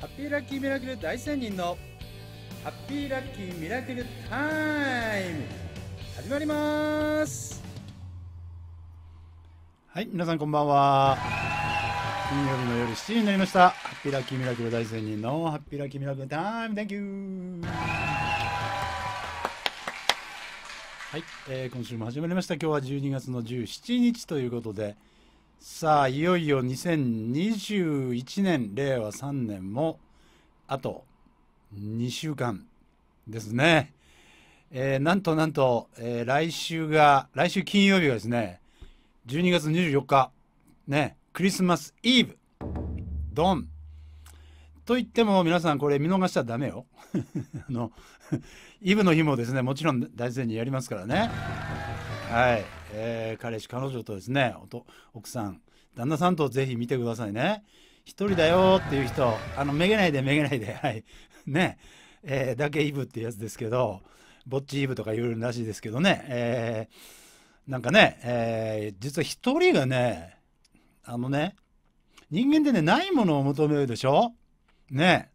ハッピーラッキーミラクル大仙人のハッピーラッキーミラクルタイム始まりますはい皆さんこんばんは金曜日の夜7時になりましたハッピーラッキーミラクル大仙人のハッピーラッキーミラクルタイム Thank you はい、えー、今週も始まりました今日は12月の17日ということでさあいよいよ2021年令和3年もあと2週間ですね、えー、なんとなんと、えー、来週が来週金曜日がですね12月24日ねクリスマスイーブドンと言っても皆さんこれ見逃しちゃダメよ イブの日もですねもちろん大事にやりますからねはいえー、彼氏彼女とですね奥さん旦那さんとぜひ見てくださいね一人だよっていう人あのめげないでめげないではい ねえー、だけイブっていうやつですけどぼっちイブとか言うらしいですけどね、えー、なんかね、えー、実は一人がねあのね人間ってねないものを求めるでしょね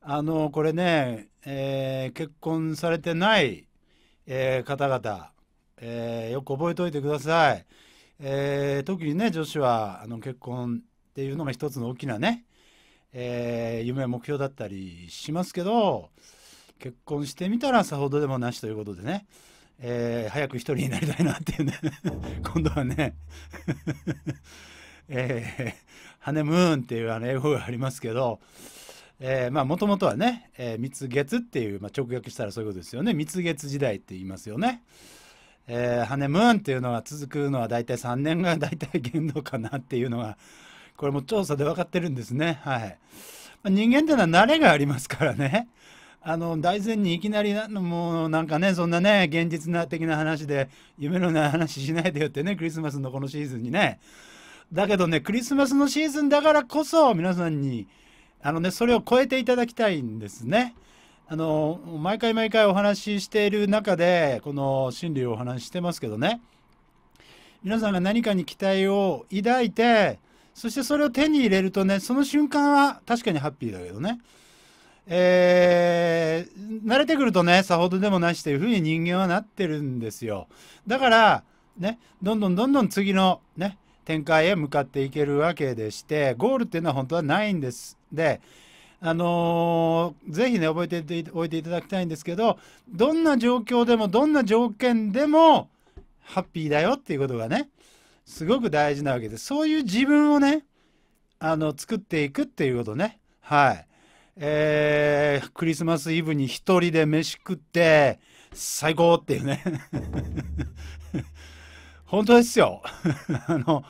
あのこれね、えー、結婚されてない、えー、方々えー、よく覚えておいてください。えー、特にね女子はあの結婚っていうのが一つの大きなね、えー、夢目標だったりしますけど結婚してみたらさほどでもなしということでね、えー、早く一人になりたいなっていうね 今度はね えー、ハネムーンっていうあの英語がありますけど。もともとはね、えー、蜜月っていう、まあ、直訳したらそういうことですよね蜜月時代って言いますよね。えー、ハネムーンっていうのは続くのは大体3年が大体限度かなっていうのがこれも調査で分かってるんですねはい、人間っていうのは慣れがありますからねあの大前にいきなりもうなんかねそんなね現実な的な話で夢のない話しないでよってねクリスマスのこのシーズンにねだけどねクリスマスのシーズンだからこそ皆さんにあのねそれを超えていただきたいんですね。あの毎回毎回お話ししている中でこの真理をお話ししてますけどね皆さんが何かに期待を抱いてそしてそれを手に入れるとねその瞬間は確かにハッピーだけどねえー、慣れてくるとねさほどでもなしというふうに人間はなってるんですよだからねどんどんどんどん次のね展開へ向かっていけるわけでしてゴールっていうのは本当はないんですであのー、ぜひね、覚えておいていただきたいんですけど、どんな状況でも、どんな条件でも、ハッピーだよっていうことがね、すごく大事なわけでそういう自分をね、あの、作っていくっていうことね。はい。えー、クリスマスイブに一人で飯食って、最高っていうね。本当ですよ。あの、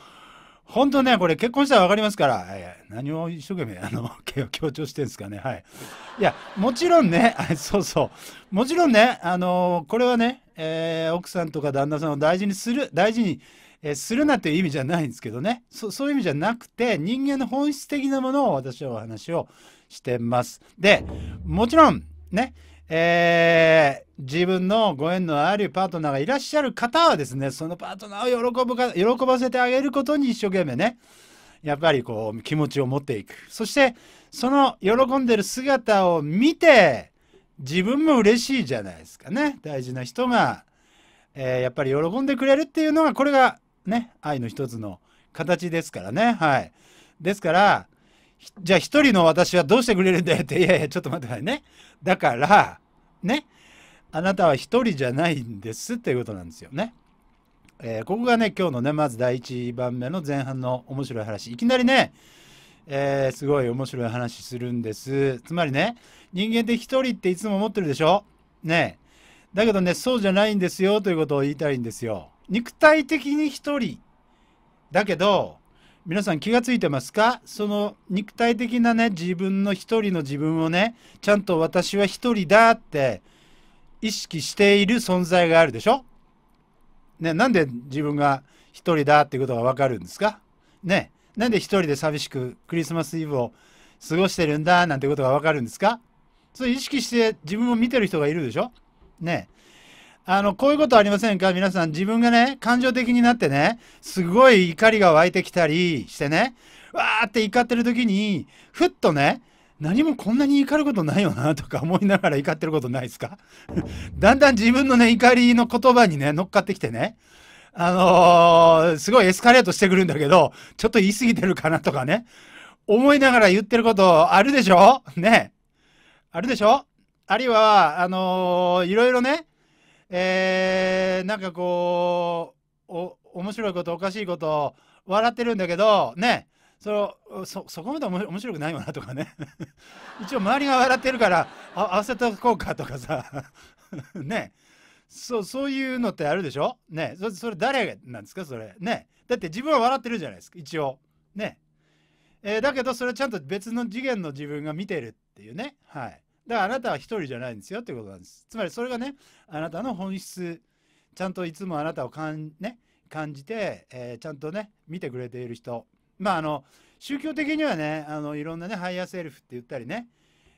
本当ね、これ結婚したら分かりますから、何を一生懸命あの 強調してるんですかね。はい。いや、もちろんね、そうそう。もちろんね、あのこれはね、えー、奥さんとか旦那さんを大事にする、大事に、えー、するなっていう意味じゃないんですけどねそ。そういう意味じゃなくて、人間の本質的なものを私はお話をしてます。で、もちろん、ね、えー、自分のご縁のあるパートナーがいらっしゃる方はですね、そのパートナーを喜ぶか、喜ばせてあげることに一生懸命ね、やっぱりこう、気持ちを持っていく。そして、その喜んでる姿を見て、自分も嬉しいじゃないですかね。大事な人が、えー、やっぱり喜んでくれるっていうのが、これがね、愛の一つの形ですからね。はい。ですから、じゃあ一人の私はどうしてくれるんだよって、いやいや、ちょっと待ってくださいね。だから、ねあなたは一人じゃないんですていうことなんですよね。えー、ここがね今日のねまず第1番目の前半の面白い話いきなりね、えー、すごい面白い話するんですつまりね人間って一人っていつも思ってるでしょねだけどねそうじゃないんですよということを言いたいんですよ肉体的に一人だけど皆さん気がついてますかその肉体的なね自分の一人の自分をねちゃんと私は一人だって意識している存在があるでしょねなんで自分が一人だってことがわかるんですかねなんで一人で寂しくクリスマスイブを過ごしてるんだなんてことがわかるんですかそれ意識して自分を見てる人がいるでしょねあの、こういうことありませんか皆さん、自分がね、感情的になってね、すごい怒りが湧いてきたりしてね、わーって怒ってる時に、ふっとね、何もこんなに怒ることないよなとか思いながら怒ってることないですか だんだん自分のね、怒りの言葉にね、乗っかってきてね、あのー、すごいエスカレートしてくるんだけど、ちょっと言い過ぎてるかなとかね、思いながら言ってることあるでしょね。あるでしょあるいは、あのー、いろいろね、えー、なんかこう、お、面白いこと、おかしいこと、笑ってるんだけど、ね、そそそこまで面白くないよなとかね 一応周りが笑ってるからあ合わせとこうかとかさ ねそうそういうのってあるでしょねそそれ誰なんですかそれねだって自分は笑ってるじゃないですか一応ね、えー、だけどそれちゃんと別の次元の自分が見てるっていうねはいだからあなたは一人じゃないんですよっていうことなんです。つまりそれがね、あなたの本質、ちゃんといつもあなたをかん、ね、感じて、えー、ちゃんとね、見てくれている人。まああの、宗教的にはね、あの、いろんなね、ハイヤーセルフって言ったりね、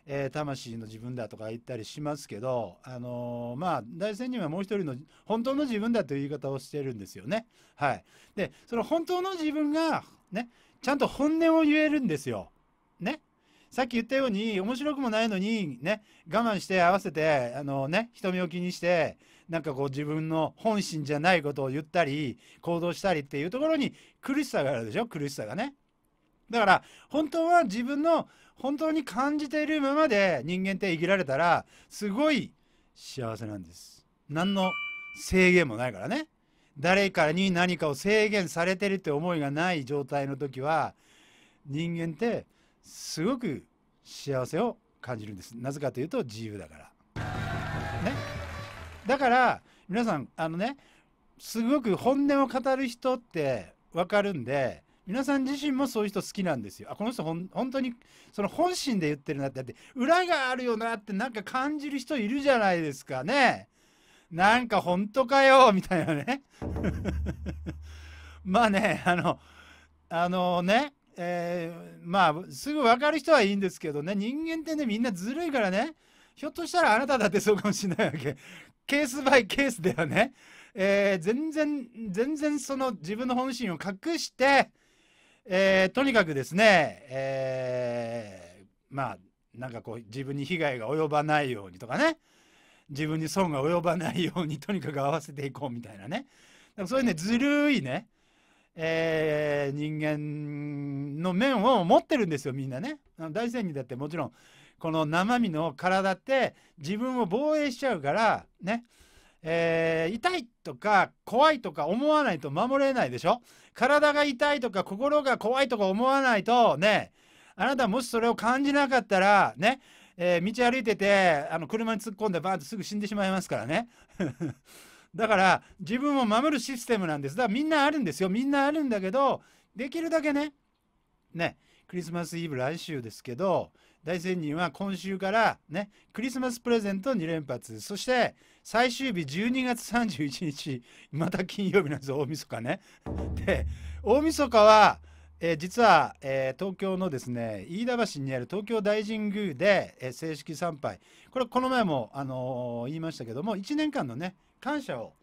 えー、魂の自分だとか言ったりしますけど、あのー、まあ、大仙人はもう一人の本当の自分だという言い方をしてるんですよね。はい。で、その本当の自分が、ね、ちゃんと本音を言えるんですよ。ね。さっき言ったように、面白くもないのに、ね、我慢して合わせて、あのね、瞳を気にして、なんかこう自分の本心じゃないことを言ったり、行動したりっていうところに苦しさがあるでしょ、苦しさがね。だから、本当は自分の本当に感じているままで人間って生きられたら、すごい幸せなんです。何の制限もないからね。誰かに何かを制限されてるって思いがない状態の時は、人間ってすごく幸せを感じるんですなぜかというと自由だから、ね、だから皆さんあのねすごく本音を語る人って分かるんで皆さん自身もそういう人好きなんですよ。あこの人ほん本当にその本心で言ってるなってだって裏があるよなってなんか感じる人いるじゃないですかね。なんか本当かよみたいなね。まあねあのあのねえー、まあすぐ分かる人はいいんですけどね人間ってねみんなずるいからねひょっとしたらあなただってそうかもしれないわけケースバイケースではね、えー、全然全然その自分の本心を隠して、えー、とにかくですね、えまあなんかこう自分に被害が及ばないようにとかね自分に損が及ばないようにとにかく合わせていこうみたいなねそういうねずるいねえー、人間の面を持ってるんですよみんなね。大仙人だってもちろんこの生身の体って自分を防衛しちゃうからね、えー、痛いとか怖いとか思わないと守れないでしょ体が痛いとか心が怖いとか思わないとねあなたもしそれを感じなかったらね、えー、道歩いててあの車に突っ込んでバーンとすぐ死んでしまいますからね。だから自分を守るシステムなんですだからみんなあるんですよみんなあるんだけどできるだけねねクリスマスイブ来週ですけど大仙人は今週からねクリスマスプレゼント2連発そして最終日12月31日また金曜日なんですよ大晦日ね。で大晦日はえー、実は、えー、東京のですね飯田橋にある東京大神宮で、えー、正式参拝これこの前も、あの言いましたけども1年間のね感謝を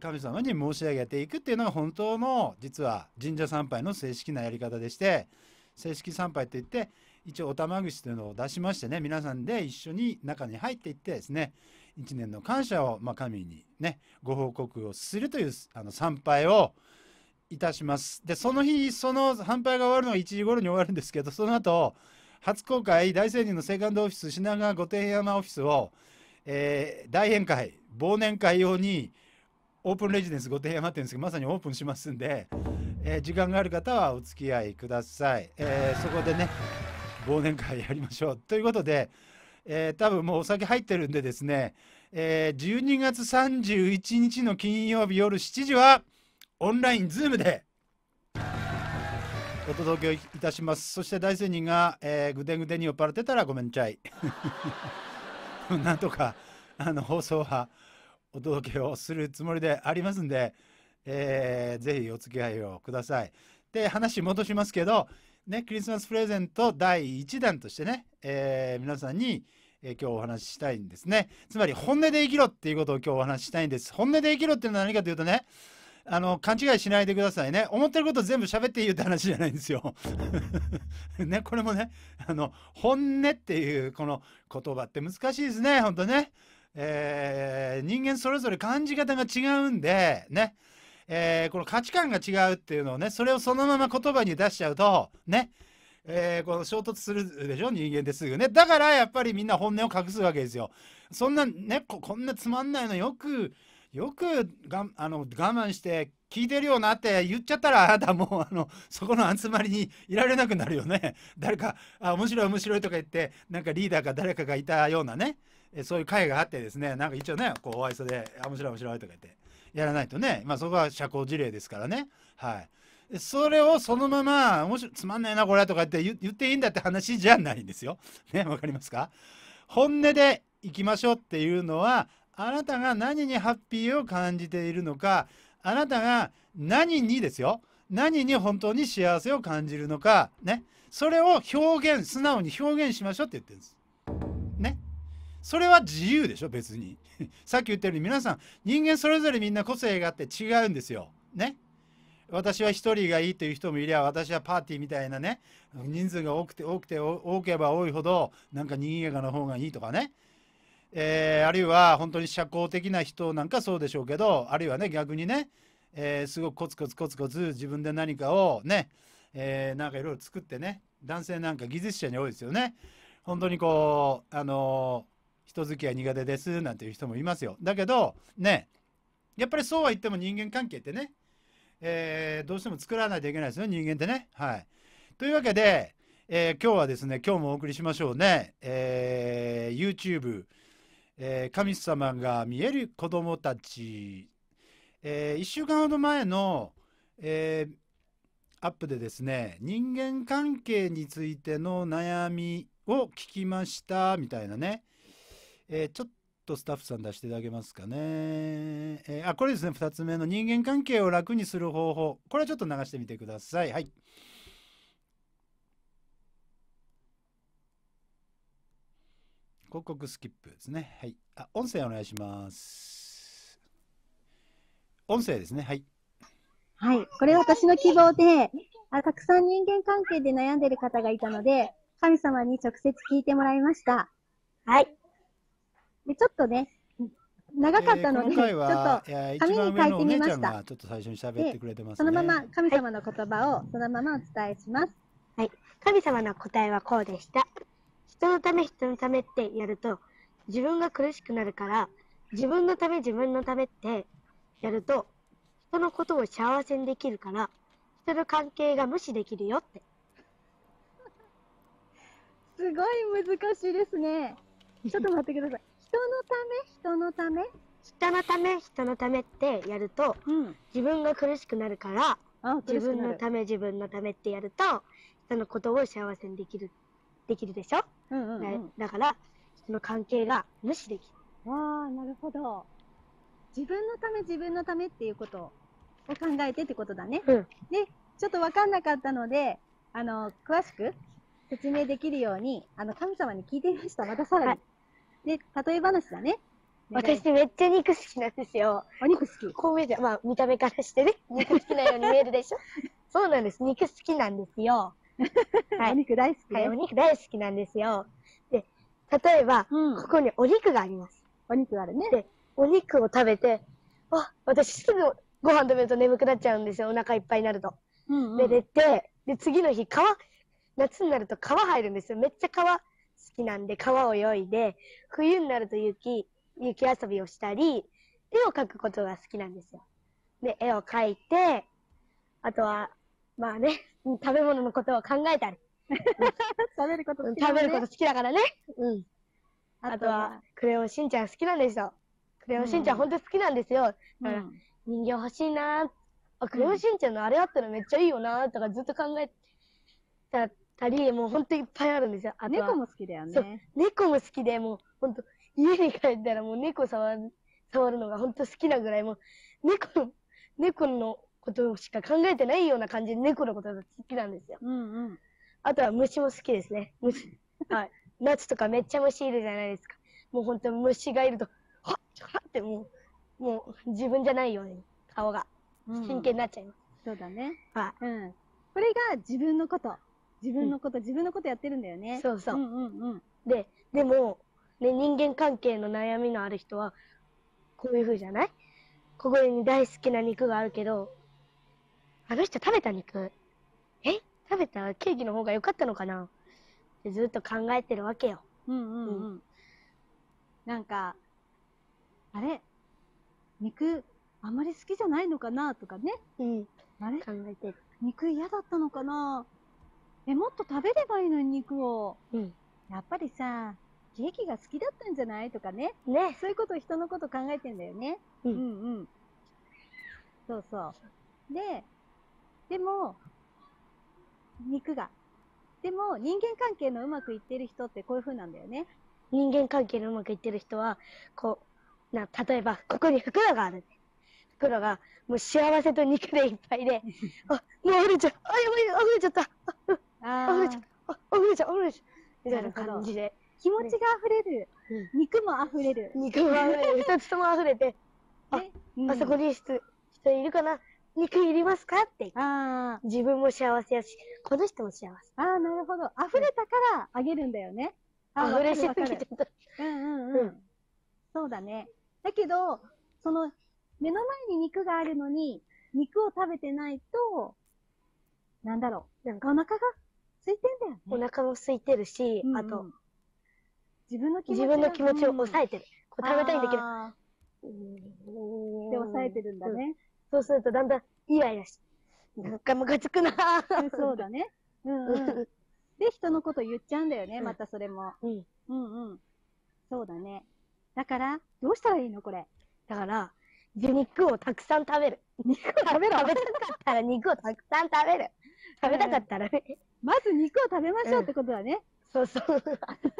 神様に申し上げていくっていうのが本当の実は神社参拝の正式なやり方でして正式参拝っていって一応お玉串というのを出しましてね皆さんで一緒に中に入っていってですね一年の感謝を、まあ、神にねご報告をするというあの参拝をいたしますでその日その参拝が終わるのが1時頃に終わるんですけどその後初公開大聖人のセカンドオフィス品川御殿山オフィスを、えー、大宴会忘年会用にオープンレジデンス御殿山店ですけどまさにオープンしますんで、えー、時間がある方はお付き合いください、えー、そこでね忘年会やりましょうということで、えー、多分もうお酒入ってるんでですね、えー、12月31日の金曜日夜7時はオンラインズームでお届けいたしますそして大仙人が、えー、ぐでぐでに酔っ払ってたらごめんちゃい なんとかあの、放送はお届けをするつもりでありますんで、えー、ぜひお付き合いをください。で、話戻しますけど、ね、クリスマスプレゼント第1弾としてね、えー、皆さんに、えー、今日お話ししたいんですね。つまり、本音で生きろっていうことを今日お話ししたいんです。本音で生きろっていうのは何かというとね、あの、勘違いしないでくださいね。思ってること全部喋っていいって話じゃないんですよ。ね、これもね、あの、本音っていうこの言葉って難しいですね、ほんとね。えー、人間それぞれ感じ方が違うんで、ね、えー、この価値観が違うっていうのをね、それをそのまま言葉に出しちゃうと、ね、えー、この衝突するでしょ人間ですぐね。だからやっぱりみんな本音を隠すわけですよ。そんなね、こんなつまんないのよく、よくがあの我慢して聞いてるよなって言っちゃったらあなたもうあのそこの集まりにいられなくなるよね。誰かあ面白い面白いとか言ってなんかリーダーか誰かがいたようなね。えそういう会があってですねなんか一応ねこうおいそで「面白い面白い」とか言ってやらないとねまあそこは社交辞令ですからねはいそれをそのまま「面白つまんないなこれ」とかって言っていいんだって話じゃないんですよ。ねわかりますか本音で行きましょうっていうのはあなたが何にハッピーを感じているのかあなたが何にですよ何に本当に幸せを感じるのかねそれを表現素直に表現しましょうって言ってるんです。それは自由でしょ別に さっき言ったように皆さん人間それぞれみんな個性があって違うんですよね私は1人がいいという人もいりゃ私はパーティーみたいなね人数が多くて多くて多ければ多いほどなんか賑やかな方がいいとかね、えー、あるいは本当に社交的な人なんかそうでしょうけどあるいはね逆にね、えー、すごくコツコツコツコツ自分で何かをね、えー、なんかいろいろ作ってね男性なんか技術者に多いですよね本当にこうあの人付き合い苦手ですなんていう人もいますよ。だけど、ね、やっぱりそうは言っても人間関係ってね、えー、どうしても作らないといけないですよ、人間ってね。はい。というわけで、えー、今日はですね、今日もお送りしましょうね。えー、YouTube、え神様が見える子供たち。え1週間ほど前の、えアップでですね、人間関係についての悩みを聞きました、みたいなね。えー、ちょっとスタッフさん出していただけますかね。えー、あ、これですね、2つ目の人間関係を楽にする方法。これはちょっと流してみてください。はい。広告スキップですね。はい。あ、音声お願いします。音声ですね。はい。はい。これ私の希望で、あたくさん人間関係で悩んでる方がいたので、神様に直接聞いてもらいました。はい。でちょっとね、長かったので、ちょっと紙に書いてみました。ちょっと最初に喋ってくれてます、ね、そのまま神様の言葉をそのままお伝えします。はい。神様の答えはこうでした。人のため人のためってやると、自分が苦しくなるから、自分のため自分のためってやると、人のことを幸せにできるから、人の関係が無視できるよって。すごい難しいですね。ちょっと待ってください。人のため人のため人のため人のためってやると、うん、自分が苦しくなるから自分のため自分のためってやると人のことを幸せにできるできるでしょ、うんうんうん、だから人の関係が無視できるわあなるほど自分のため自分のためっていうことを考えてってことだね、うん、でちょっと分かんなかったのであの詳しく説明できるようにあの神様に聞いてみましたまたさらに。はいで、例え話だね。私めっちゃ肉好きなんですよ。お肉好きこう見えて、まあ見た目からしてね、肉好きなように見えるでしょそうなんです。肉好きなんですよ。はい、お肉大好き、はい、お肉大好きなんですよ。で、例えば、うん、ここにお肉があります。お肉があるね。で、お肉を食べて、あ、私すぐご飯食べると眠くなっちゃうんですよ。お腹いっぱいになると。うんうん、で、て、で、次の日、皮、夏になると皮入るんですよ。めっちゃ皮、きなんで、川を泳いで、冬になると雪、雪遊びをしたり、絵を描くことが好きなんですよ。で、絵を描いて、あとは、まあね、食べ物のことを考えたり。食べること好き、ね、食べること好きだからね。うん。あとは、クレヨンしんちゃん好きなんですよ。クレヨンしんちゃん、ん、本当好きなんですよ。だから、うん、人形欲しいなあ、クレヨンしんちゃんのあれあったらめっちゃいいよなとかずっと考えたたり、もう本当いっぱいあるんですよ。あとは猫も好きだよそうね。猫も好きで、もう本当家に帰ったらもう猫触る、触るのが本当好きなぐらい、もう猫猫のことしか考えてないような感じで猫のことが好きなんですよ。うんうん。あとは虫も好きですね。虫。はい。夏 とかめっちゃ虫いるじゃないですか。もう本当虫がいると、はっはっってもう、もう自分じゃないように、顔が。真剣になっちゃいます。そうだね。はい。うん。これが自分のこと。自分のこと、自分のことやってるんだよね。そうそう。うんうんうん。で、でも、ね、人間関係の悩みのある人は、こういう風じゃないここに大好きな肉があるけど、あの人食べた肉、え食べたケーキの方が良かったのかなってずっと考えてるわけよ。うんうんうん。うん、なんか、あれ肉、あんまり好きじゃないのかなとかね。うん。あれ考えてる。肉嫌だったのかなえ、もっと食べればいいのに肉を。うん。やっぱりさ、ケーキが好きだったんじゃないとかね。ね。そういうこと、人のこと考えてんだよね。うん、うんうん。そうそう。で、でも、肉が。でも、人間関係のうまくいってる人ってこういう風なんだよね。人間関係のうまくいってる人は、こう、な、例えば、ここに袋がある。袋が、もう幸せと肉でいっぱいで、あ、もう溢れちゃう、あ、やばい、あ溢れちゃった。あふれちゃう、あふれちゃう、あふれちゃう、みたいな感じで。気持ちが溢れる、肉も溢れる。肉も溢れる。二つとも溢れて、あ、あそこに人いるかな肉いりますかってあ自分も幸せやし、この人も幸せ。ああ、なるほど。溢れたからあげるんだよね。あ、あ、嬉しすぎちゃった。うんうんうん。うん、そうだね。だけど、その、目の前に肉があるのに、肉を食べてないと、なんだろう。なんかお腹が空いてんだよね。お腹も空いてるし、うんあと、自分の気持ち自分の気持ちを抑えてる。こう食べたいんだけど、で抑えてるんだね、そうするとだんだんイライラしなんかムカつくなそうだね。うん、うん、で、人のこと言っちゃうんだよね、またそれも。うん。うんうん。そうだね。だから、どうしたらいいのこれ。だから、肉をたくさん食べる。肉を食べる食べたかったら肉をたくさん食べる。食べたかったらね。まず肉を食べましょうってことだね。そうそう。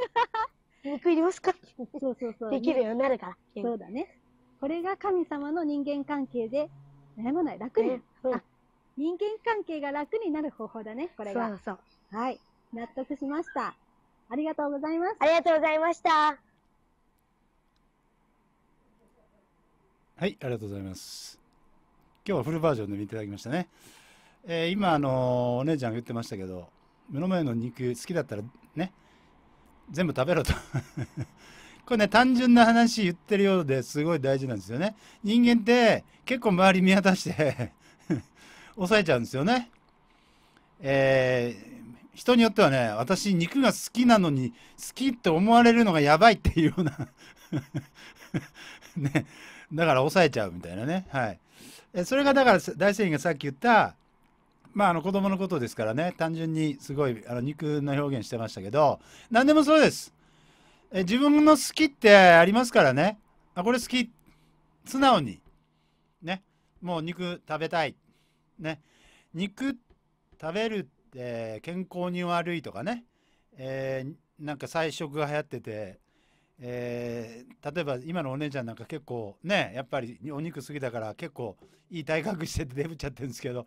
肉いりますかそうそうそう。できるようになるから。そうだね。これが神様の人間関係で、悩まない、楽に、あ、人間関係が楽になる方法だね、これが。そうそう。はい。納得しました。ありがとうございます。ありがとうございました。はい、ありがとうございます。今日はフルバージョンで見ていただきましたね。えー、今あのお姉ちゃんが言ってましたけど目の前の肉好きだったらね全部食べろと これね単純な話言ってるようですごい大事なんですよね人間って結構周り見渡して 抑えちゃうんですよねえー、人によってはね私肉が好きなのに好きって思われるのがやばいっていうような ねだから抑えちゃうみたいなねはいそれがだから大仙がさっき言ったまあ、あの子供のことですからね単純にすごいあの肉の表現してましたけど何でもそうですえ自分の好きってありますからねあこれ好き素直にねもう肉食べたいね肉食べるって、健康に悪いとかね、えー、なんか菜食が流行っててえー、例えば今のお姉ちゃんなんか結構ねやっぱりお肉好きだから結構いい体格しててデブっちゃってるんですけど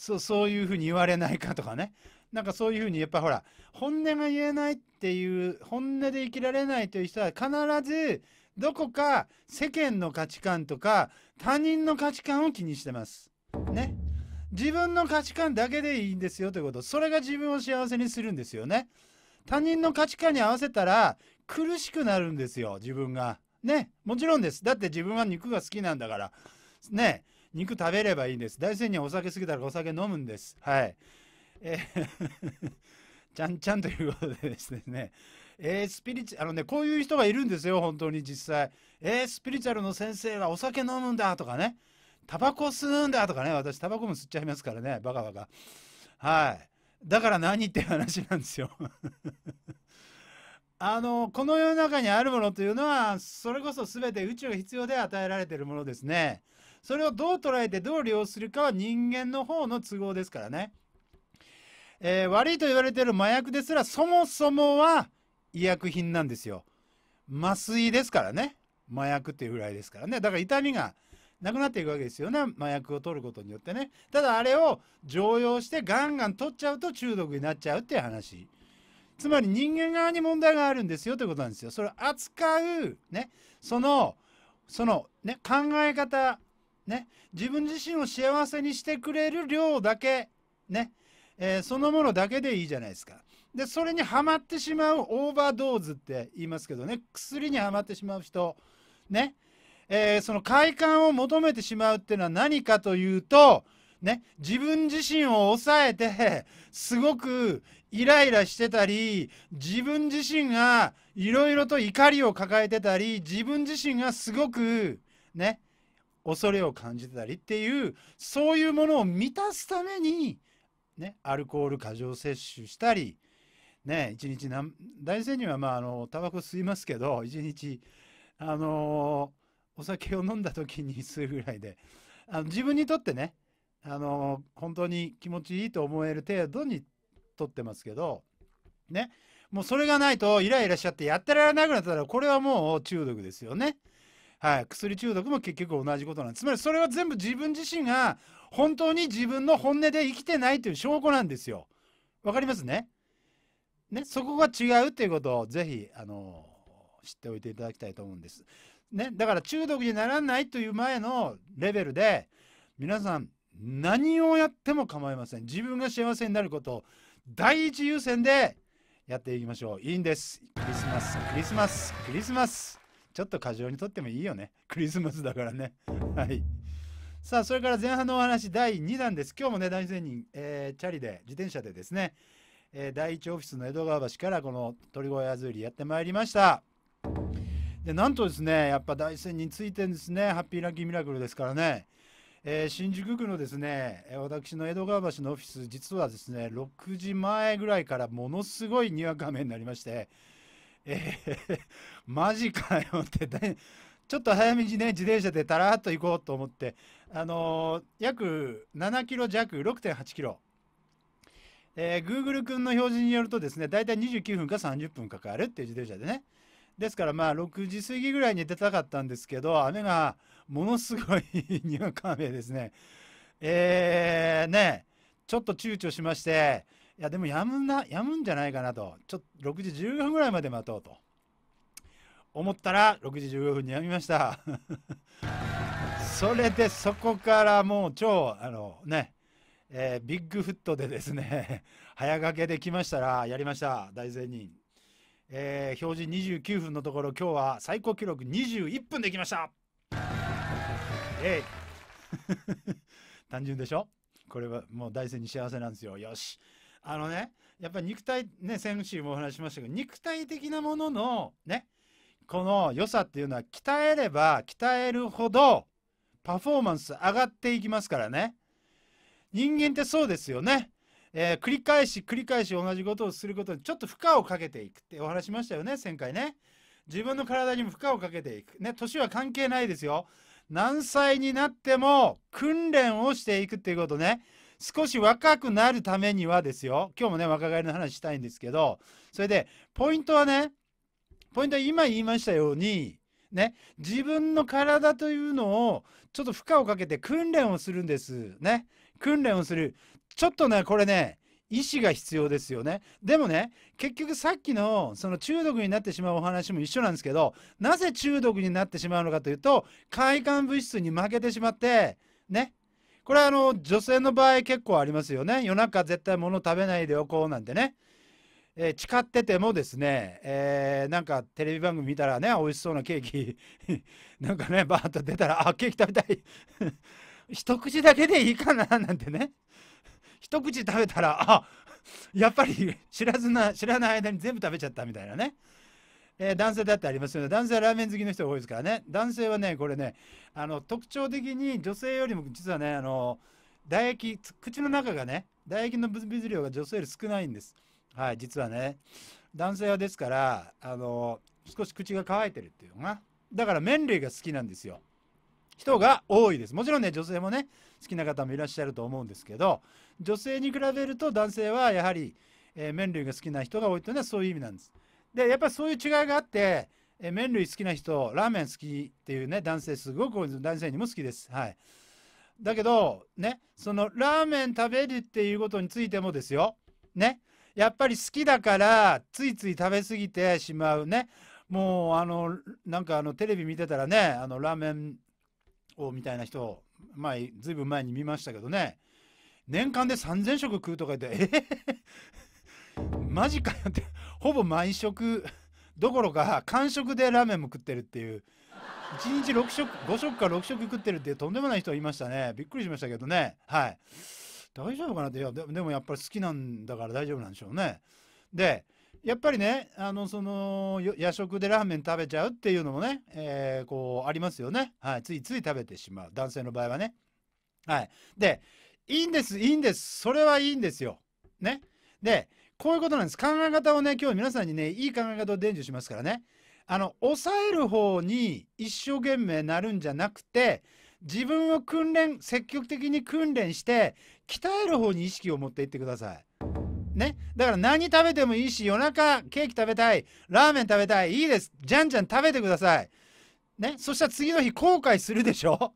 そう、そういうふうに言われないかとかね。なんかそういうふうに、やっぱほら、本音が言えないっていう、本音で生きられないという人は必ず、どこか世間の価値観とか、他人の価値観を気にしてます。ね。自分の価値観だけでいいんですよということ。それが自分を幸せにするんですよね。他人の価値観に合わせたら、苦しくなるんですよ、自分が。ね。もちろんです。だって自分は肉が好きなんだから。ね。肉食べればいいんです。大仙にはお酒過ぎたらお酒飲むんです。はい。えー ちゃんちゃんということでですね。えー、スピリチュアル、ね、こういう人がいるんですよ、本当に実際。えー、スピリチュアルの先生はお酒飲むんだとかね。タバコ吸うんだとかね。私、タバコも吸っちゃいますからね、バカバカ。はい。だから何っていう話なんですよ。あの、この世の中にあるものというのは、それこそ全て宇宙が必要で与えられているものですね。それをどう捉えてどう利用するかは人間の方の都合ですからね。えー、悪いと言われている麻薬ですらそもそもは医薬品なんですよ。麻酔ですからね。麻薬っていうぐらいですからね。だから痛みがなくなっていくわけですよね。麻薬を取ることによってね。ただあれを常用してガンガン取っちゃうと中毒になっちゃうっていう話。つまり人間側に問題があるんですよということなんですよ。それを扱う、ね、その、そのね、考え方ね、自分自身を幸せにしてくれる量だけ、ね、えー、そのものだけでいいじゃないですか。で、それにはまってしまうオーバードーズって言いますけどね、薬にはまってしまう人、ね、えー、その快感を求めてしまうっていうのは何かというと、ね、自分自身を抑えて、すごくイライラしてたり、自分自身がいろいろと怒りを抱えてたり、自分自身がすごく、ね、恐れを感じてたりっていうそういうものを満たすために、ね、アルコール過剰摂取したり、ね、1日何大仙にはまああのタバコ吸いますけど1日あのお酒を飲んだ時に吸うぐらいであの自分にとってねあの本当に気持ちいいと思える程度にとってますけどねもうそれがないとイライラしちゃってやってられなくなったらこれはもう中毒ですよね。はい、薬中毒も結局同じことなんですつまりそれは全部自分自身が本当に自分の本音で生きてないという証拠なんですよわかりますねねそこが違うということをぜひあの知っておいていただきたいと思うんです、ね、だから中毒にならないという前のレベルで皆さん何をやっても構いません自分が幸せになることを第一優先でやっていきましょういいんですクリスマスクリスマスクリスマスちょっと過剰にとってもいいよね。クリスマスだからね。はい。さあ、それから前半のお話、第2弾です。今日もね、大仙人、えー、チャリで、自転車でですね、えー、第1オフィスの江戸川橋からこの鳥小屋釣りやってまいりました。で、なんとですね、やっぱ大仙についてですね、ハッピーラッキーミラクルですからね。えー、新宿区のですね私の江戸川橋のオフィス実はですね6時前ぐらいからものすごいにわか雨になりましてえー、マジかよって、ね、ちょっと早めにね、自転車でたらっと行こうと思って、あのー、約7キロ弱、6.8キロ。えー、Google 君の表示によるとですね、だいたい29分か30分かかるっていう自転車でね。ですからまあ6時過ぎぐらいに出たかったんですけど、雨がものすごい にわか雨ですね。えー、ね、ちょっと躊躇しまして、いや、でもやむな、やむんじゃないかなと、ちょっと6時15分ぐらいまで待とうと。思ったら6時15分にやみました それでそこからもう超あのね、えー、ビッグフットでですね 早掛けできましたらやりました大善人、えー、表示29分のところ今日は最高記録21分できましたえい 単純でしょこれはもう大勢に幸せなんですよ。よし。あのね、やっぱり肉体、ね、先週もお話ししましたけど、肉体的なもののね、この良さっていうのは鍛えれば鍛えるほどパフォーマンス上がっていきますからね。人間ってそうですよね。えー、繰り返し繰り返し同じことをすることにちょっと負荷をかけていくってお話しましたよね前回ね自分の体にも負荷をかけていくね年は関係ないですよ何歳になっても訓練をしていくっていうことね少し若くなるためにはですよ今日もね若返りの話したいんですけどそれでポイントはねポイントは今言いましたようにね自分の体というのをちょっと負荷をかけて訓練をするんですね訓練をするちょっとねこれね意思が必要ですよね。でもね、結局さっきのその中毒になってしまうお話も一緒なんですけど、なぜ中毒になってしまうのかというと、快感物質に負けてしまって、ね。これあの、女性の場合結構ありますよね。夜中絶対物食べないでおこうなんてね。えー、誓っててもですね、えー、なんかテレビ番組見たらね、美味しそうなケーキ なんかね、バーッと出たら、あ、ケーキ食べたい 一口だけでいいかななんてね。一口食べたらあやっぱり知らずな知らない間に全部食べちゃったみたいなね、えー、男性だってありますよね男性はラーメン好きの人が多いですからね男性はねこれねあの特徴的に女性よりも実はねあの唾液口の中がね唾液の分泌量が女性より少ないんですはい実はね男性はですからあの少し口が乾いてるっていうのがだから麺類が好きなんですよ人が多いですもちろんね女性もね好きな方もいらっしゃると思うんですけど女性に比べると男性はやはり、えー、麺類が好きな人が多いというのはそういう意味なんです。で、やっぱりそういう違いがあって、えー、麺類好きな人、ラーメン好きっていうね、男性すごく多いです。男性にも好きです。はい。だけど、ね、そのラーメン食べるっていうことについてもですよ。ね。やっぱり好きだから、ついつい食べ過ぎてしまうね。もう、あの、なんかあの、テレビ見てたらね、あの、ラーメンをみたいな人、前、ずいぶん前に見ましたけどね。年間で3000食食うとか言ってえー、マジかよってほぼ毎食どころか完食でラーメンも食ってるっていう1日6食5食か6食食ってるってとんでもない人いましたねびっくりしましたけどねはい大丈夫かなっていやでもやっぱり好きなんだから大丈夫なんでしょうねでやっぱりねあのその夜食でラーメン食べちゃうっていうのもね、えー、こうありますよね、はい、ついつい食べてしまう男性の場合はねはいでいいんです、いいんです。それはいいんですよ。ね。で、こういうことなんです。考え方をね、今日皆さんにね、いい考え方を伝授しますからね。あの、抑える方に一生懸命なるんじゃなくて、自分を訓練、積極的に訓練して、鍛える方に意識を持っていってください。ね。だから何食べてもいいし、夜中ケーキ食べたい、ラーメン食べたい、いいです。じゃんじゃん食べてください。ね。そしたら次の日後悔するでしょ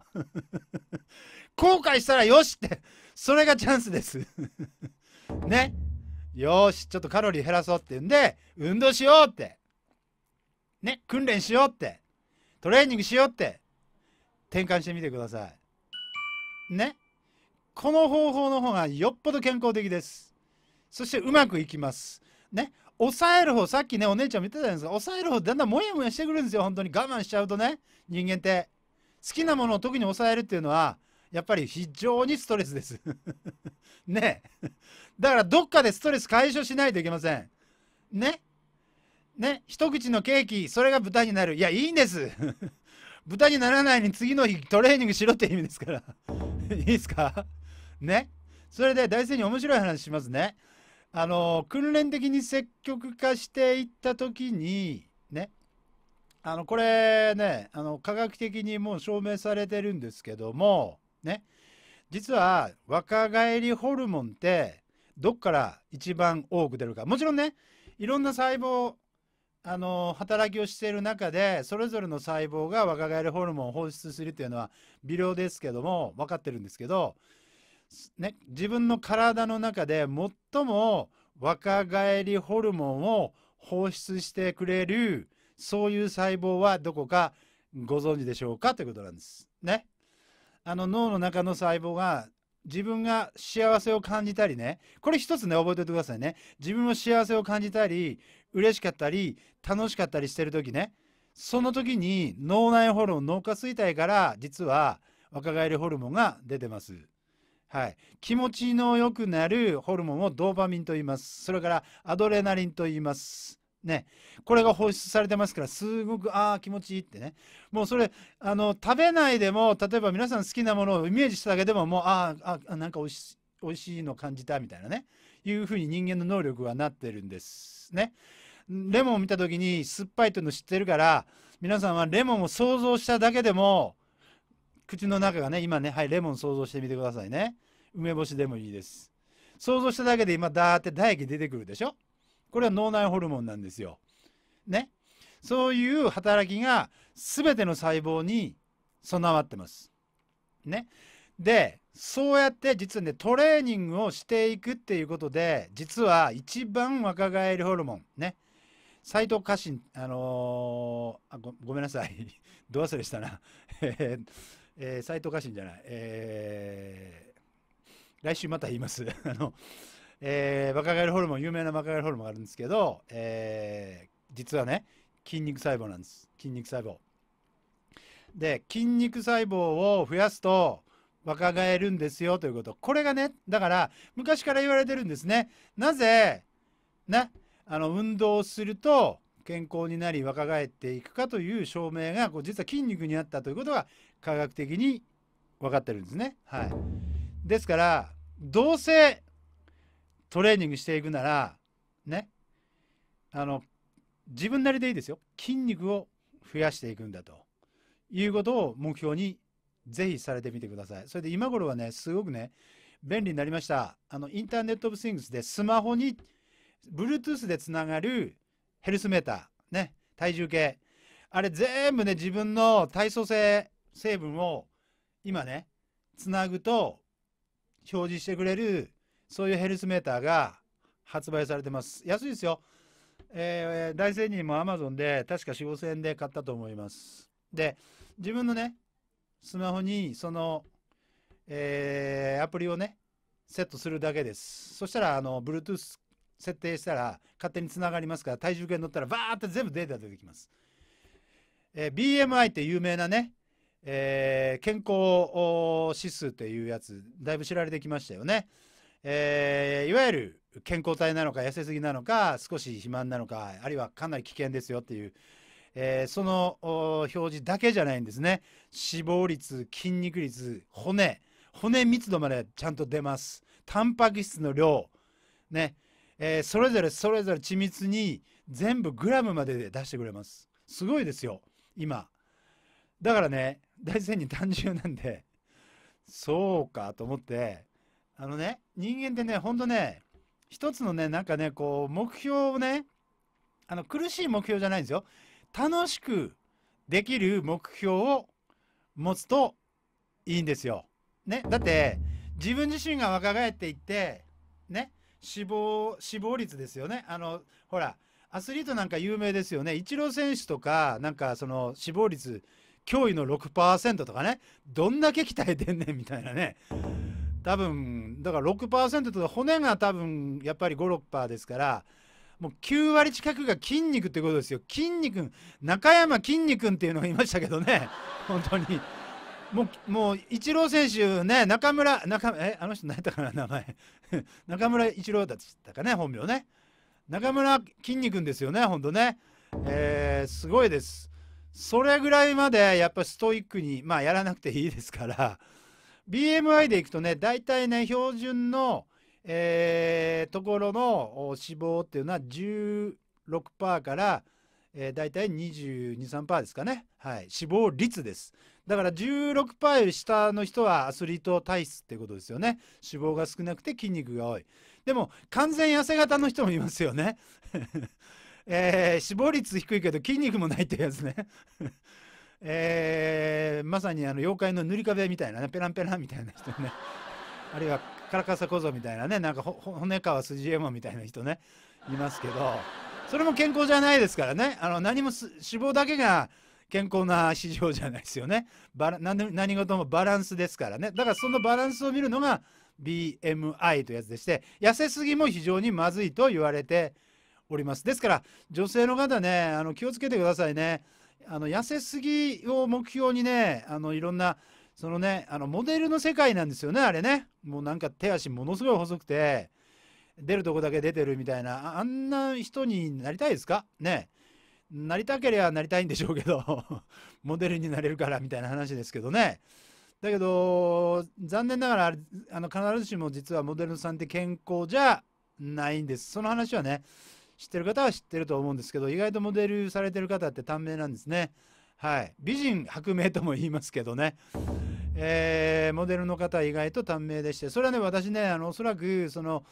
後悔したらよしってそれがチャンスです ねよしちょっとカロリー減らそうって言うんで運動しようってね訓練しようってトレーニングしようって転換してみてくださいねこの方法の方がよっぽど健康的ですそしてうまくいきますね抑える方さっきねお姉ちゃんも言ってたじゃないですか抑える方だんだんモヤモヤしてくるんですよ本当に我慢しちゃうとね人間って好きなものを特に抑えるっていうのはやっぱり非常にストレスです ねだからどっかでストレス解消しないといけません。ねね一口のケーキ、それが豚になる。いや、いいんです 豚にならないに次の日トレーニングしろって意味ですから いいですかねそれで大事に面白い話しますね。あの、訓練的に積極化していった時に、ね、あの、これね、あの、科学的にもう証明されてるんですけども、ね実は若返りホルモンってどっから一番多く出るかもちろんねいろんな細胞あの働きをしている中でそれぞれの細胞が若返りホルモンを放出するというのは微量ですけども分かってるんですけど、ね、自分の体の中で最も若返りホルモンを放出してくれるそういう細胞はどこかご存知でしょうかということなんですね。あの脳の中の細胞が自分が幸せを感じたりねこれ一つね覚えておいてくださいね自分も幸せを感じたり嬉しかったり楽しかったりしてる時ねその時に脳内ホルモン脳下垂体から実は若返りホルモンが出てます。はい、気持ちの良くなるホルモンをドーパミンと言いますそれからアドレナリンと言いますね、これが放出されてますから、すごく、ああ、気持ちいいってね。もうそれ、あの、食べないでも、例えば皆さん好きなものをイメージしただけでも、もう、ああ、なんか美味しい。しいの感じたみたいなねいうふうに人間の能力はなってるんですねレモンを見た時に酸っぱいというの知ってるから皆さんはレモンを想像しただけでも口の中がね今ねはいレモン想像してみてくださいね梅干しでもいいです想像しただけで今だーって唾液出てくるでしょこれは脳内ホルモンなんですよ。ね。そういう働きが全ての細胞に備わってます。ね。で、そうやって実はね、トレーニングをしていくっていうことで、実は一番若返りホルモン、ね。サイトカシン、あのー、あご、ごめんなさい。ど忘れしたな。えー、えサイトカシンじゃない。えー、来週また言います。あの、えー、バカガエルホルモン、有名なバカガエルホルモンがあるんですけど、えー、実はね、筋肉細胞なんです。筋肉細胞。で、筋肉細胞を増やすと、若返るんですよということ。これがね、だから、昔から言われてるんですね。なぜ、ね、あの、運動をすると、健康になり若返っていくかという証明が、こう実は筋肉にあったということが、科学的に分かってるんですね。はい。ですから、どうせトレーニングしていくならねあの自分なりでいいですよ筋肉を増やしていくんだということを目標にぜひされてみてくださいそれで今頃はねすごくね便利になりましたあのインターネット・オブ・シングスでスマホに Bluetooth でつながるヘルスメーターね体重計あれ全部ね自分の体組成成分を今ねつなぐと表示してくれるそういうヘルスメーターが発売されてます。安いですよ。えー、大仙人も Amazon で確か4、5000円で買ったと思います。で、自分のね、スマホにその、えー、アプリをね、セットするだけです。そしたら、あの、Bluetooth 設定したら勝手につながりますから、体重計に乗ったらバーって全部データ出てきます。えー、BMI って有名なね、えー、健康指数っていうやつ、だいぶ知られてきましたよね。えー、いわゆる健康体なのか痩せすぎなのか少し肥満なのかあるいはかなり危険ですよっていう、えー、その表示だけじゃないんですね脂肪率筋肉率骨骨密度までちゃんと出ますタンパク質の量ね、えー、それぞれそれぞれ緻密に全部グラムまでで出してくれますすごいですよ今だからね大事に単純なんでそうかと思ってあのね、人間ってね、ほんとね、一つのね、なんかね、こう、目標をね、あの、苦しい目標じゃないんですよ。楽しくできる目標を持つといいんですよ。ね。だって、自分自身が若返っていって、ね、死亡、死亡率ですよね。あの、ほら、アスリートなんか有名ですよね。イチロー選手とか、なんかその死亡率、驚異の6%とかね、どんだけ鍛えてんねんみたいなね。多分だから6%と骨が多分やっぱり56%ですからもう9割近くが筋肉ってことですよ筋肉中山筋肉っていうのがいましたけどね 本当にもうもうイチロー選手ね中村中えあの人何やったかな名前 中村イチローだったかね本名ね中村筋肉ですよね本当ねえー、すごいですそれぐらいまでやっぱストイックにまあやらなくていいですから BMI でいくとね、大体ね、標準の、えー、ところの脂肪っていうのは16%から、えー、大体22、3%ですかね。はい。死亡率です。だから16%下の人はアスリート体質ってことですよね。脂肪が少なくて筋肉が多い。でも、完全痩せ型の人もいますよね。えー、死亡率低いけど筋肉もないってやつね。えー、まさにあの妖怪の塗り壁みたいなねペランペランみたいな人ね あるいはカラカサ小僧みたいなねなんか骨川筋右衛みたいな人ねいますけどそれも健康じゃないですからねあの何も脂肪だけが健康な市場じゃないですよねバラ何何事もバランスですからねだからそのバランスを見るのが BMI というやつでして痩せすぎも非常にまずいと言われておりますですから女性の方ねあの気をつけてくださいねあの痩せすぎを目標にねあのいろんなそのねあのモデルの世界なんですよねあれねもうなんか手足ものすごい細くて出るとこだけ出てるみたいなあんな人になりたいですかねなりたければなりたいんでしょうけど モデルになれるからみたいな話ですけどねだけど残念ながらあの必ずしも実はモデルさんって健康じゃないんですその話はね知ってる方は知ってると思うんですけど、意外とモデルされてる方って短命なんですね。はい。美人薄命とも言いますけどね。えー、モデルの方意外と短命でして、それはね、私ね、あの、おそらく、その、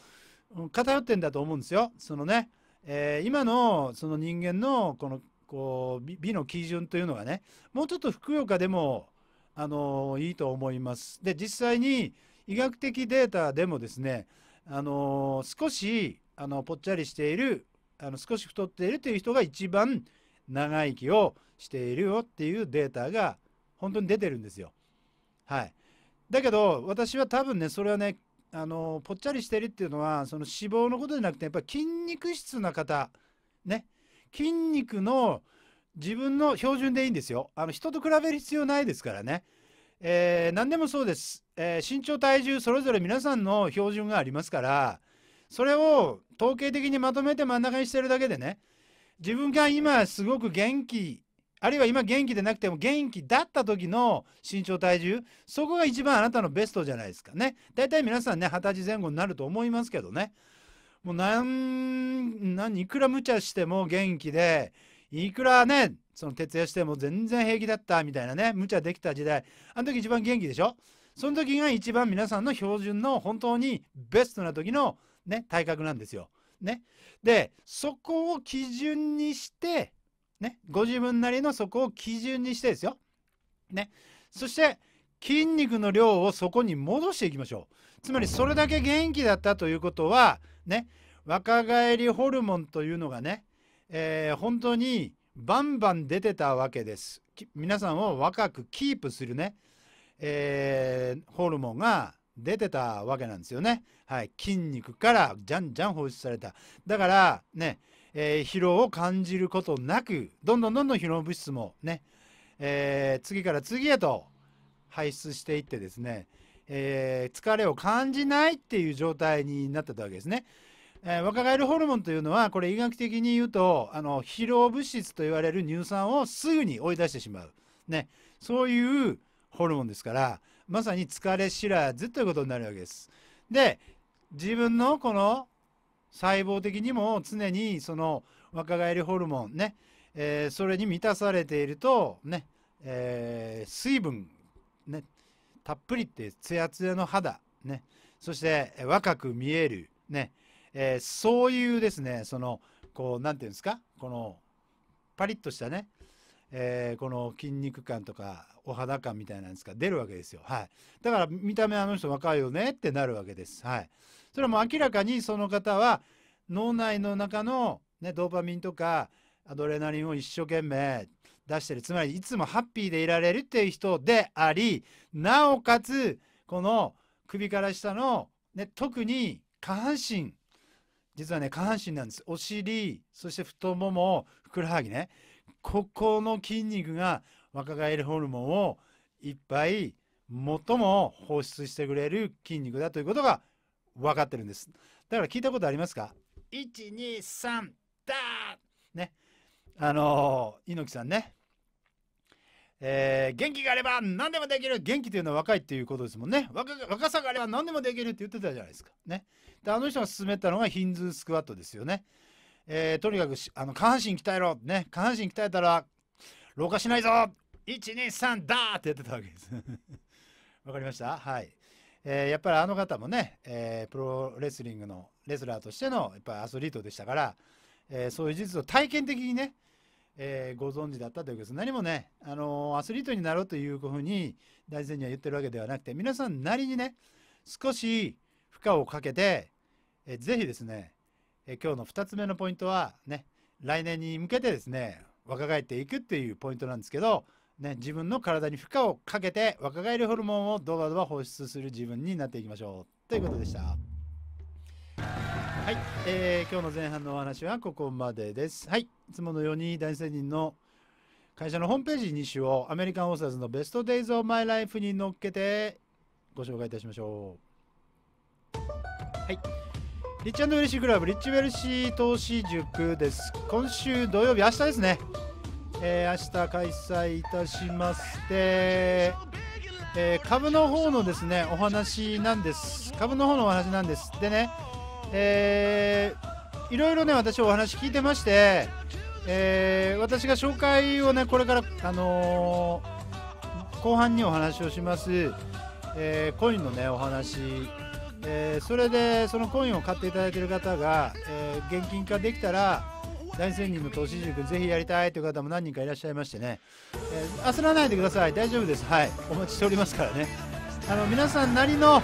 偏ってんだと思うんですよ。そのね、えー、今の、その人間の、この、こう、美の基準というのがね、もうちょっとふくよかでも、あのいいと思います。で、実際に、医学的データでもですね、あの少し、あの、ぽっちゃりしているあの少し太っているという人が一番長生きをしているよっていうデータが本当に出てるんですよ。はい、だけど私は多分ねそれはねあのぽっちゃりしてるっていうのはその脂肪のことじゃなくてやっぱり筋肉質な方ね筋肉の自分の標準でいいんですよ。あの人と比べる必要ないですからね。えー、何でもそうです、えー、身長体重それぞれ皆さんの標準がありますからそれを統計的にまとめて真ん中にしてるだけでね自分が今すごく元気あるいは今元気でなくても元気だった時の身長体重そこが一番あなたのベストじゃないですかね大体皆さんね二十歳前後になると思いますけどねもう何何いくら無茶しても元気でいくらねその徹夜しても全然平気だったみたいなね無茶できた時代あの時一番元気でしょその時が一番皆さんの標準の本当にベストな時のね、体格なんですよ。ね、でそこを基準にして、ね、ご自分なりのそこを基準にしてですよ。ね、そして筋肉の量をそこに戻していきましょう。つまりそれだけ元気だったということは、ね、若返りホルモンというのがね、えー、本当にバンバン出てたわけです。皆さんを若くキープするね、えー、ホルモンが出てたわけなんですよね。はい、筋肉からじゃんじゃん放出された。だからね、えー、疲労を感じることなく、どんどんどんどん疲労物質もね、えー、次から次へと排出していってですね、えー、疲れを感じないっていう状態になってたわけですね。え若返るホルモンというのはこれ医学的に言うとあの疲労物質と言われる乳酸をすぐに追い出してしまう、ね、そういうホルモンですからまさに疲れ知らずということになるわけです。で自分のこの細胞的にも常にその若返りホルモンね、えー、それに満たされているとね、えー、水分ねたっぷりってツヤツヤの肌ねそして若く見えるね、えー、そういうですねそのこう何て言うんですかこのパリッとしたね、えー、この筋肉感とかお肌感みたいなんですか出るわけですよはいだから見た目あの人若いよねってなるわけですはいそれはもう明らかにその方は脳内の中の、ね、ドーパミンとかアドレナリンを一生懸命出してるつまりいつもハッピーでいられるっていう人でありなおかつこの首から下の、ね、特に下半身実はね下半身なんですお尻そして太ももふくらはぎねここの筋肉が若返りホルモンをいっぱい最も放出してくれる筋肉だということが分かってるんですだから聞いたことありますか123だねあのー、猪木さんねえー、元気があれば何でもできる元気というのは若いっていうことですもんね若さがあれば何でもできるって言ってたじゃないですかねであの人が勧めたのがヒンズースクワットですよね、えー、とにかくあの下半身鍛えろね下半身鍛えたら老化しないぞ123だーってやってたわけです わかりましたはい。えー、やっぱりあの方もね、えー、プロレスリングのレスラーとしてのやっぱアスリートでしたから、えー、そういう事実を体験的にね、えー、ご存知だったということです何もね、あのー、アスリートになろうというふうに大事には言ってるわけではなくて皆さんなりにね少し負荷をかけて、えー、ぜひですね、え今日の2つ目のポイントはね来年に向けてですね若返っていくっていうポイントなんですけどね、自分の体に負荷をかけて若返りホルモンをドバドバ放出する自分になっていきましょうということでした。はい、えー、今日の前半のお話はここまでです。はい、いつものように男性人の会社のホームページ2種をアメリカンオーサーズのベストデイズオブマイライフに乗っけてご紹介いたしましょう。はい。リッチウェルシークラブ、リッチウェルシー投資塾です。今週土曜日、明日ですね。え明日開催いたしまして、えー、株の方のですねお話なんです株の方のお話なんですでね、えー、いろいろね私お話聞いてまして、えー、私が紹介をねこれから、あの後半にお話をします、えコインのねお話えそれでそのコインを買っていただいている方が、え現金化できたら大仙人の投資塾ぜひやりたいという方も何人かいらっしゃいましてね、えー、焦らないでください大丈夫ですはいお待ちしておりますからねあの皆さんなりの、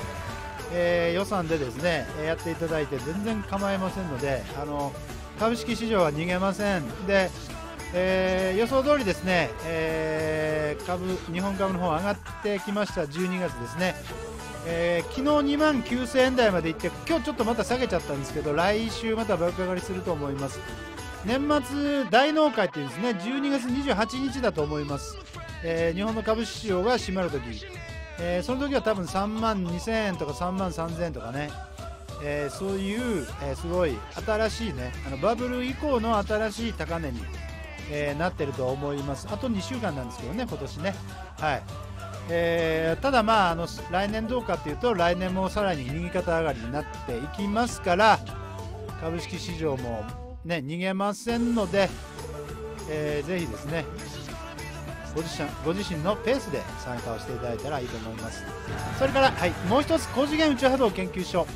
えー、予算でですねやっていただいて全然構いませんのであの株式市場は逃げませんで、えー、予想通りですね、え株日本株の方上がってきました12月ですねえー、昨日2万9000円台まで行って今日ちょっとまた下げちゃったんですけど来週また爆上がりすると思います年末大納会っていうんですね12月28日だと思います、えー、日本の株式市場が閉まるとき、えー、その時は多分3万2000円とか3万3000円とかね、えー、そういう、えすごい新しいねあのバブル以降の新しい高値に、えなってると思いますあと2週間なんですけどね今年ねはい、えー、ただまああの来年どうかっていうと来年もさらに右肩上がりになっていきますから株式市場もね、逃げませんので、えー、ぜひですねご自身ご自身のペースで参加をしていただいたらいいと思いますそれから、はい、もう一つ高次元宇宙波動研究所はい、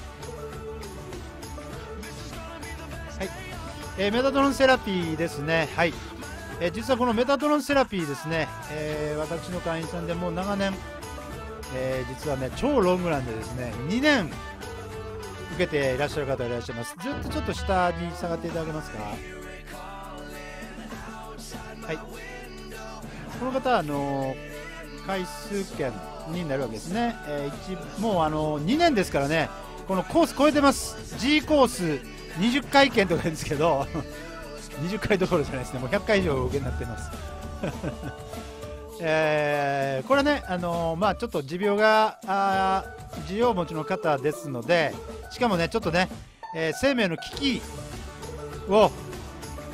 えー、メタトロンセラピーですねはい、えー、実はこのメタトロンセラピーですね、えー、私の会員さんでもう長年、え実はね超ロングランでですね2年受けていらっしゃる方いらっしゃいますずっとちょっと下に下がっていただけますかはいこの方はあの回数券になるわけですね、えー、もうあの2年ですからねこのコース超えてます G コース20回券とかですけど20 回どころじゃないですねもう100回以上受けになってます えー、これね、あのー、まあ、ちょっと持病があ持病持ちの方ですのでしかもねちょっとね、えー、生命の危機を、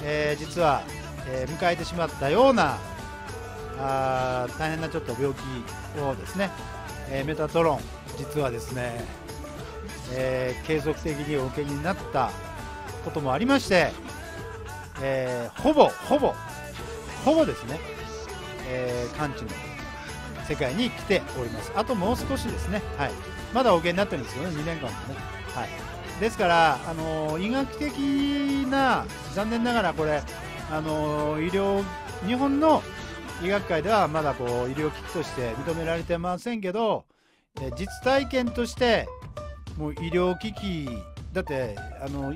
えー、実は、えー、迎えてしまったようなあ大変なちょっと病気をですね、えメタトロン実はですね、え継続的にお受けになったこともありまして、えほぼほぼほぼですねえー、完治の世界に来ておりますあともう少しですね、はい、まだお受けになってるんですよね2年間もね、はい、ですから、あの医学的な残念ながらこれ、あの医療日本の医学界ではまだこう医療機器として認められてませんけど実体験としてもう医療機器だってあの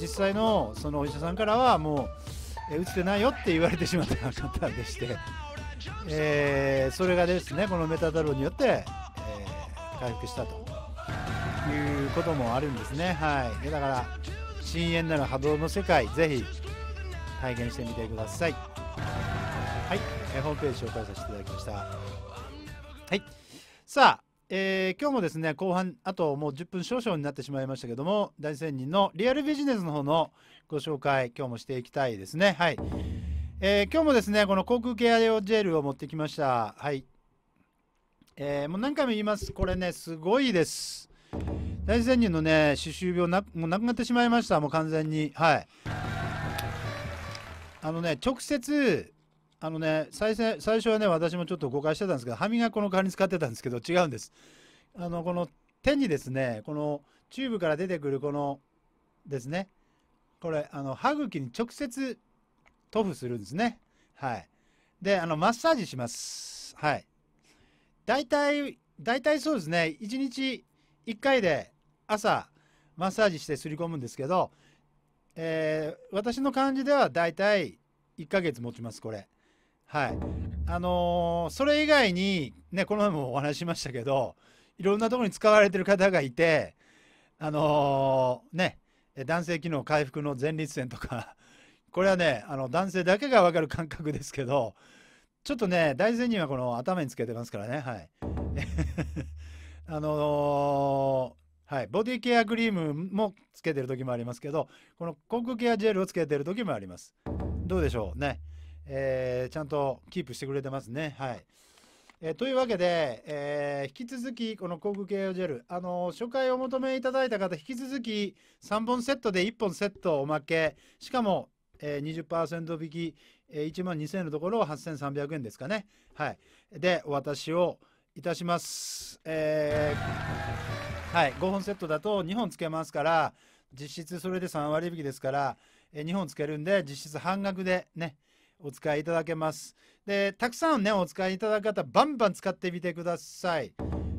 実際のそのお医者さんからはもう打ちてないよって言われてしまった方でして、えー、それがですねこのメタ太郎によって、えー、回復したということもあるんですねはいでだから深淵なる波動の世界ぜひ体験してみてくださいはい、えー、ホームページ紹介させていただきましたはいさあえー、今日もですね後半あともう10分少々になってしまいましたけども大仙人のリアルビジネスの方のご紹介今日もしていきたいですねはい、えー、今日もですねこの航空ケア用ジェルを持ってきましたはいえー、もう何回も言いますこれねすごいです大仙人のね歯周病なもうなくなってしまいましたもう完全にはいあのね直接あのね最最初はね私もちょっと誤解してたんですけど歯磨き粉の代わりに使ってたんですけど違うんですあのこの手にですねこのチューブから出てくるこのですねこれあの歯茎に直接塗布するんですねはいであのマッサージしますはい大体大体そうですね1日1回で朝マッサージしてすり込むんですけど、えー、私の感じでは大体1ヶ月持ちますこれはい。あのー、それ以外に、ね、この前もお話ししましたけど、いろんなところに使われてる方がいて、あのー、ね、男性機能回復の前立腺とか、これはね、あの男性だけが分かる感覚ですけど、ちょっとね、大前人はこの頭につけてますからね、はい。あのー、はい、ボディケアクリームもつけてる時もありますけど、この口腔ケアジェルをつけてる時もあります。どうでしょうね。えー、ちゃんとキープしてくれてますね。はい。えー、というわけで、えー、引き続き、この航空系用ジェル、あのー、初回お求めいただいた方、引き続き3本セットで1本セットおまけ、しかも、えー、20%引き、えー、1万2000円のところを8300円ですかね。はい。で、お渡しをいたします。えー、はい。5本セットだと2本つけますから、実質それで3割引きですから、えー、2本つけるんで、実質半額でね、お使いいただけます。で、たくさんね、お使いいただく方、バンバン使ってみてください。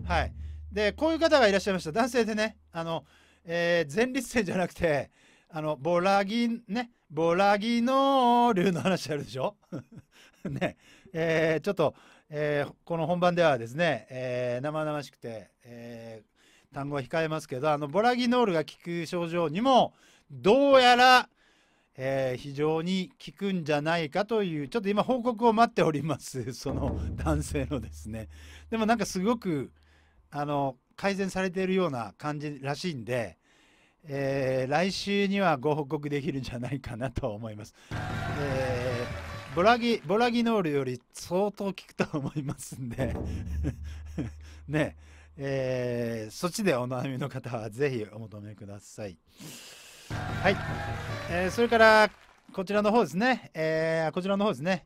はい。で、こういう方がいらっしゃいました。男性でね、あの、えー、前立腺じゃなくて、あの、ボラギ、ね、ボラギノールの話あるでしょ ね、えー、ちょっと、えー、この本番ではですね、えー、生々しくて、え単語は控えますけど、あの、ボラギノールが効く症状にも、どうやら、えー、非常に効くんじゃないかというちょっと今報告を待っております その男性のですねでもなんかすごくあの改善されているような感じらしいんで、えー、来週にはご報告できるんじゃないかなと思います、えー、ボラギボラギノールより相当効くと思いますんで ねえー、そっちでお悩みの方はぜひお求めください。はい、えー、それからこちらの方ですね、えー、こちらの方ですね、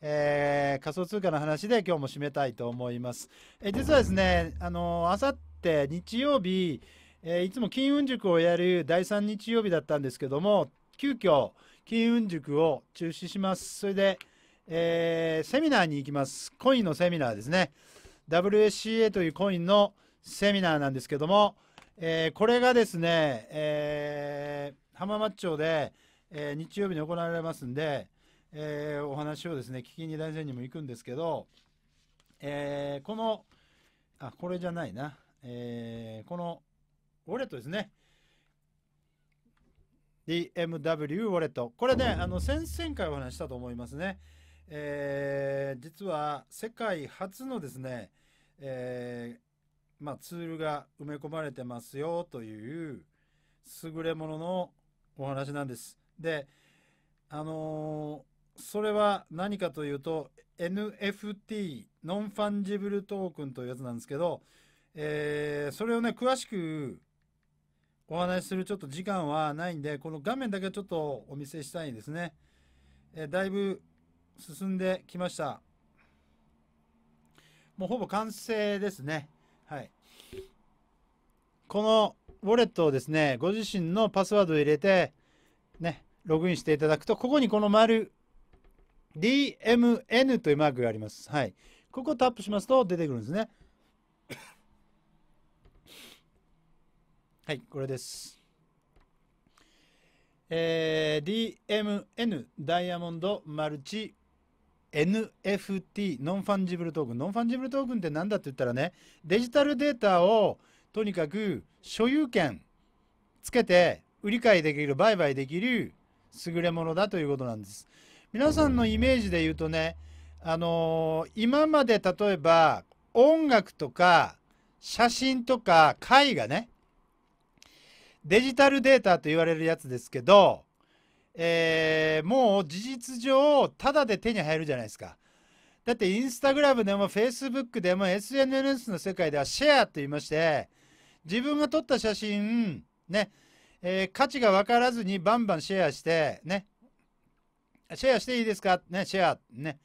えー、仮想通貨の話で今日も締めたいと思います。えー、実はですね、あのー、さって日曜日、えー、いつも金運塾をやる第3日曜日だったんですけども、急遽金運塾を中止します。それで、えー、セミナーに行きます。コインのセミナーですね。WSCA というコインのセミナーなんですけども、えー、これがですね、えー、浜松町で、えー、日曜日に行われますんで、えー、お話をですね、聞きに大山にも行くんですけど、えー、この、あ、これじゃないな、えー、このウォレットですね。DMW ウォレット。これね、あの、先々回お話したと思いますね。えー、実は世界初のですね、えー、まあ、ツールが埋め込まれてますよという優れもののお話なんです。で、あのー、それは何かというと NFT ノンファンジブルトークンというやつなんですけど、えー、それをね詳しくお話しするちょっと時間はないんでこの画面だけちょっとお見せしたいんですね。えー、だいぶ進んできました。もうほぼ完成ですね。はい。このウォレットをですね、ご自身のパスワードを入れて、ね、ログインしていただくと、ここにこの丸、DMN というマークがあります。はい。ここをタップしますと出てくるんですね。はい、これです。えー、DMN ダイヤモンドマルチ NFT ノンファンジブルトークンノンファンジブルトークンって何だって言ったらねデジタルデータをとにかく所有権つけて売り買いできる売買できる優れものだということなんです皆さんのイメージで言うとねあのー、今まで例えば音楽とか写真とか絵画ねデジタルデータと言われるやつですけどえー、もう事実上、ただで手に入るじゃないですか。だってインスタグラムでもフェイスブックでも SNS の世界ではシェアと言いまして、自分が撮った写真、ね、えー、価値が分からずにバンバンシェアして、ね、シェアしていいですかね、シェア、ね。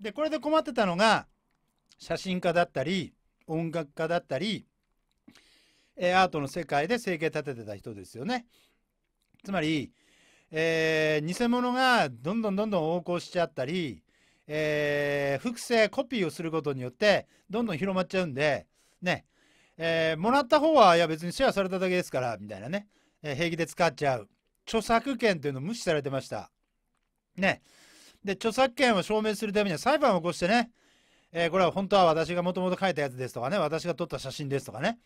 で、これで困ってたのが、写真家だったり、音楽家だったり、えー、アートの世界で生計立ててた人ですよね。つまり、えー、偽物がどんどんどんどん横行しちゃったり、えー、複製コピーをすることによってどんどん広まっちゃうんでね、えー、もらった方はいや別にシェアされただけですからみたいなね、えー、平気で使っちゃう著作権というのを無視されてましたねで著作権を証明するためには裁判を起こしてね、えこれは本当は私がもともと書いたやつですとかね私が撮った写真ですとかね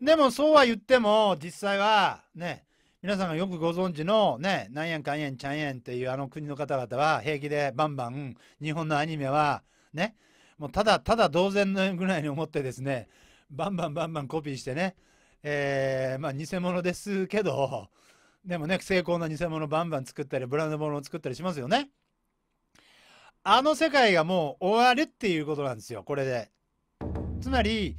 でもそうは言っても実際はね皆さんがよくご存知のね、なんやんかんやんちゃんやんっていうあの国の方々は平気でバンバン日本のアニメはね、もうただただ同然のぐらいに思ってですね、バンバンバンバンコピーしてね、えー、まあ偽物ですけど、でもね、成功な偽物バンバン作ったり、ブランド物を作ったりしますよね。あの世界がもう終わるっていうことなんですよ、これで。つまり、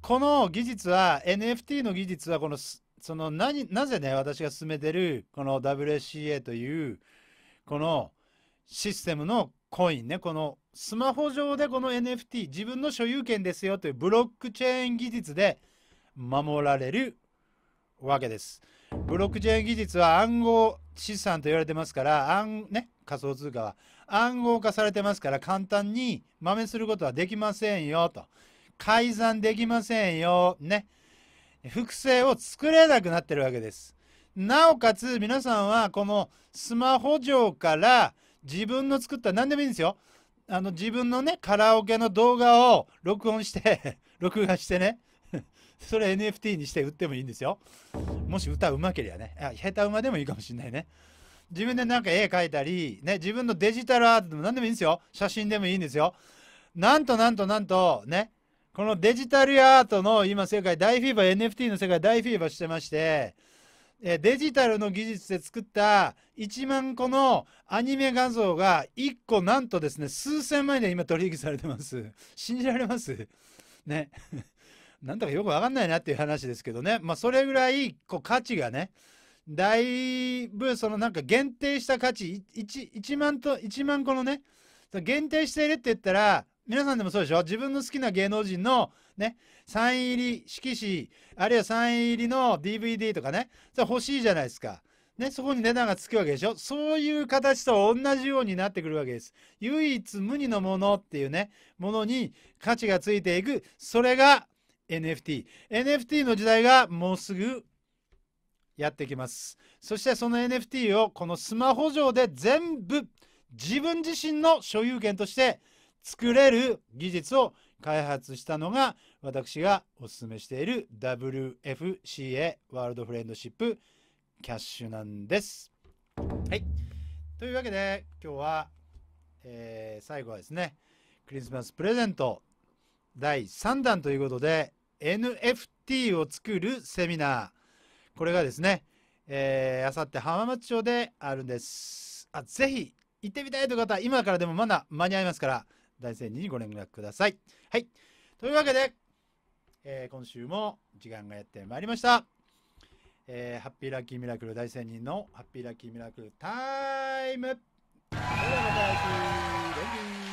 この技術は、NFT の技術は、このその何、なぜね、私が進めてる、この w c a という、このシステムのコインね、このスマホ上でこの NFT、自分の所有権ですよというブロックチェーン技術で守られるわけです。ブロックチェーン技術は暗号資産と言われてますから、暗ね、仮想通貨は暗号化されてますから簡単に真似することはできませんよと。改ざんできませんよ。ね。複製を作れなくなってるわけです。なおかつ皆さんはこのスマホ上から自分の作った何でもいいんですよ。あの自分のねカラオケの動画を録音して 録画してね それ NFT にして売ってもいいんですよ。もし歌うまければね。あ、下手馬でもいいかもしんないね。自分でなんか絵描いたり、ね、自分のデジタルアートでも何でもいいんですよ。写真でもいいんですよ。なんとなんとなんと、ね、このデジタルアートの今世界大フィーバー NFT の世界大フィーバーしてましてデジタルの技術で作った1万個のアニメ画像が1個なんとですね数千万円で今取引されてます信じられますね なんだかよくわかんないなっていう話ですけどねまあそれぐらいこう価値がねだいぶそのなんか限定した価値 1, 1万と1万個のね限定しているって言ったら皆さんでもそうでしょ自分の好きな芸能人のね、サイン入り色紙、あるいはサイン入りの DVD とかね、それ欲しいじゃないですか。ね、そこに値段がつくわけでしょそういう形と同じようになってくるわけです。唯一無二のものっていうね、ものに価値がついていく。それが NFT。NFT の時代がもうすぐやってきます。そしてその NFT をこのスマホ上で全部自分自身の所有権として作れる技術を開発したのが私がお勧めしている WFCA ワールドフレンドシップキャッシュなんです。はい。というわけで今日は、えー、最後はですねクリスマスプレゼント第3弾ということで NFT を作るセミナーこれがですね、えあさって浜松町であるんですあぜひ行ってみたいという方今からでもまだ間に合いますから大仙にご連絡ください。はい。というわけで、えー、今週も時間がやってまいりました。えー、ハッピーラッキーミラクル大仙人のハッピーラッキーミラクルタイムそれではまた来週